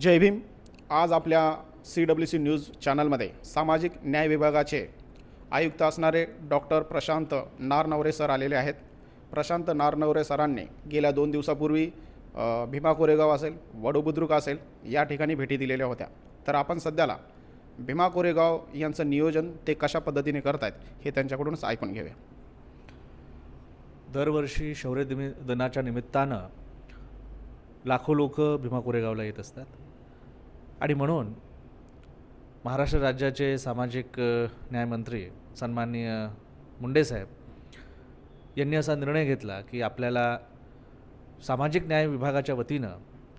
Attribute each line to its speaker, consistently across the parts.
Speaker 1: जय भीम आज आपल्या C W C news चॅनलमध्ये सामाजिक न्याय विभागाचे आयुक्त असणारे डॉक्टर प्रशांत नारनवरे सर आलेले आहेत प्रशांत नारनवरे सरांनी गेल्या दोन दिवसापूर्वी भीमा कोरेगाव असेल वडू असेल या ठिकाणी भेटी दिलेल्या होत्या तर आपण सध्याला भीमा कोरेगाव यांचं नियोजन ते कशा पद्धतीने करत आहेत हे त्यांच्याकडूनच ऐकून
Speaker 2: घेऊया दरवर्षी शौर्य दिनाच्या निमित्तानं लाखो लोक भीमा कोरेगावला येत असतात आणि म्हणून महाराष्ट्र राज्याचे सामाजिक न्यायमंत्री सन्माननीय मुंडेसाहेब यांनी असा निर्णय घेतला की आपल्याला सामाजिक न्याय विभागाच्या वतीनं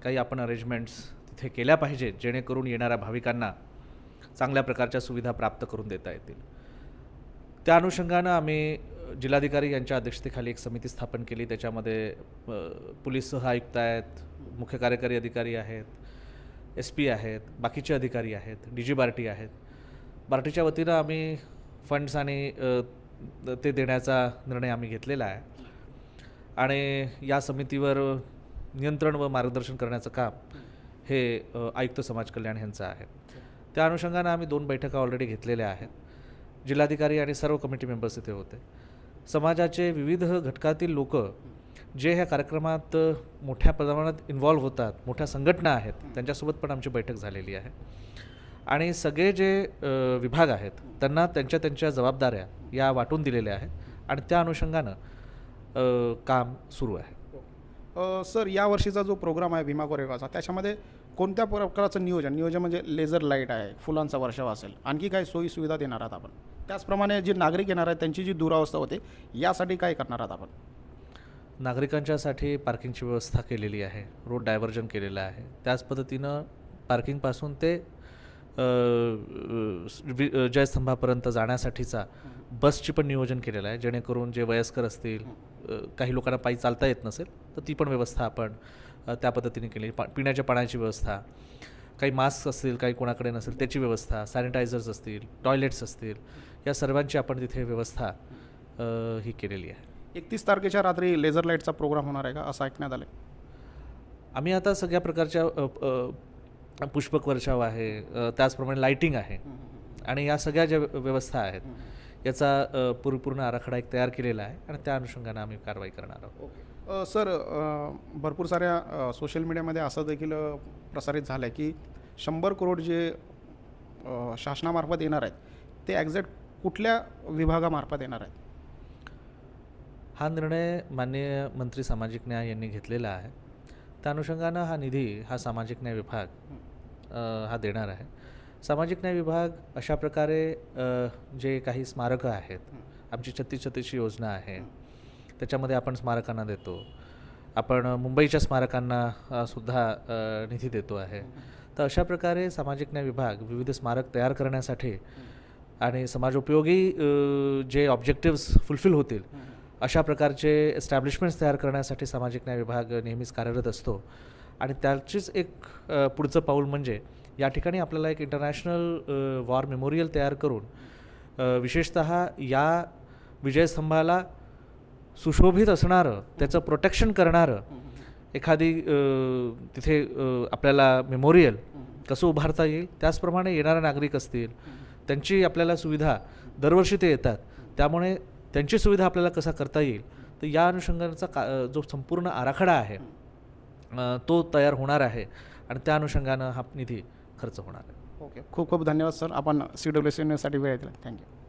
Speaker 2: काही आपण अरेंजमेंट्स तिथे केल्या पाहिजेत जेणेकरून येणाऱ्या भाविकांना चांगल्या प्रकारच्या सुविधा प्राप्त करून देता येतील त्या अनुषंगानं आम्ही जिल्हाधिकारी यांच्या अध्यक्षतेखाली एक समिती स्थापन केली त्याच्यामध्ये पोलीस आयुक्त आहेत मुख्य कार्यकारी अधिकारी आहेत एस पी आहेत बाकीचे अधिकारी आहेत डी जी बार्टी आहेत बार्टीच्या वतीनं आम्ही फंड्स आणि ते देण्याचा निर्णय आम्ही घेतलेला आहे आणि या समितीवर नियंत्रण व मार्गदर्शन करण्याचं काम हे आयुक्त समाज कल्याण यांचं आहे त्या अनुषंगानं आम्ही दोन बैठका ऑलरेडी घेतलेल्या आहेत जिल्हाधिकारी आणि सर्व कमिटी मेंबर्स इथे होते समाजाचे विविध घटकातील लोक जे ह्या कार्यक्रमात मोठ्या प्रमाणात इन्व्हॉल्व होतात मोठ्या संघटना आहेत त्यांच्यासोबत पण आमची बैठक झालेली आहे आणि सगळे जे विभाग आहेत त्यांना त्यांच्या त्यांच्या जबाबदाऱ्या या वाटून दिलेल्या आहेत आणि त्या अनुषंगानं काम सुरू आहे
Speaker 1: सर या वर्षीचा जो प्रोग्राम आहे भीमा कोरेगावचा त्याच्यामध्ये कोणत्या प्रकारचं नियोजन नियोजन म्हणजे लेझर लाईट आहे फुलांचा वर्षाव असेल आणखी काही सुविधा देणार आहात आपण त्याचप्रमाणे जे नागरिक येणार आहेत त्यांची जी दुरावस्था होते यासाठी काय करणार आहात आपण
Speaker 2: नागरिकांच्यासाठी पार्किंगची व्यवस्था केलेली आहे रोड डायव्हर्जन केलेलं आहे त्याच पद्धतीनं पार्किंगपासून ते जयस्तंभापर्यंत जाण्यासाठीचा बसची पण नियोजन केलेलं आहे जेणेकरून जे वयस्कर असतील काही लोकांना पायी चालता येत नसेल तर ती पण व्यवस्था आपण त्या पद्धतीने केली पा पिण्याच्या पाण्याची व्यवस्था काही मास्क असतील काही कोणाकडे नसेल त्याची व्यवस्था सॅनिटायझर्स असतील टॉयलेट्स असतील या सर्वांची आपण तिथे व्यवस्था ही केलेली आहे एकतीस तारखेच्या रात्री लेझर लाईटचा प्रोग्राम होणार आहे का असं ऐकण्यात आलं आम्ही आता सगळ्या प्रकारच्या पुष्पक वर्षाव आहे त्याचप्रमाणे लाईटिंग आहे आणि या सगळ्या ज्या व्यवस्था आहेत याचा परिपूर्ण आराखडा एक तयार केलेला आहे आणि त्या अनुषंगाने आम्ही कारवाई करणार आहोत
Speaker 1: सर भरपूर साऱ्या सोशल मीडियामध्ये असं देखील प्रसारित झालं आहे की शंभर करोड जे शासनामार्फत येणार आहेत ते ॲक्झॅक्ट कुठल्या
Speaker 2: विभागामार्फत येणार आहेत हा निर्णय माननीय मंत्री सामाजिक न्याय यांनी घेतलेला आहे त्या अनुषंगानं हा निधी हा सामाजिक न्याय विभाग हा देणार आहे सामाजिक न्याय विभाग अशा प्रकारे जे काही स्मारकं आहेत आमची छत्तीस छत्तीसची योजना आहे त्याच्यामध्ये आपण स्मारकांना देतो आपण मुंबईच्या स्मारकांना सुद्धा निधी देतो आहे तर अशा प्रकारे सामाजिक न्याय विभाग विविध स्मारक तयार करण्यासाठी आणि समाजोपयोगी जे ऑब्जेक्टिव्स फुलफिल होतील अशा प्रकारचे एस्टॅब्लिशमेंट्स तयार करण्यासाठी सामाजिक न्याय विभाग नेहमीच कार्यरत असतो आणि त्याचीच एक पुढचं पाऊल म्हणजे या ठिकाणी आपल्याला एक इंटरनॅशनल वॉर मेमोरियल तयार करून विशेषत या विजयस्तंभाला सुशोभित असणारं त्याचं प्रोटेक्शन करणारं एखादी तिथे आपल्याला मेमोरियल कसं उभारता येईल त्याचप्रमाणे येणारे नागरिक असतील त्यांची आपल्याला सुविधा दरवर्षी ते येतात त्यामुळे त्यांची सुविधा आपल्याला कसा करता येईल तर या अनुषंगाचा का जो संपूर्ण आराखडा आहे तो तयार होणार आहे आणि त्या अनुषंगानं हा निधी खर्च होणार
Speaker 1: आहे ओके खूप खूप धन्यवाद सर आपण सी डब्ल्यू सी न्यूजसाठी e वेळ दिला थँक्यू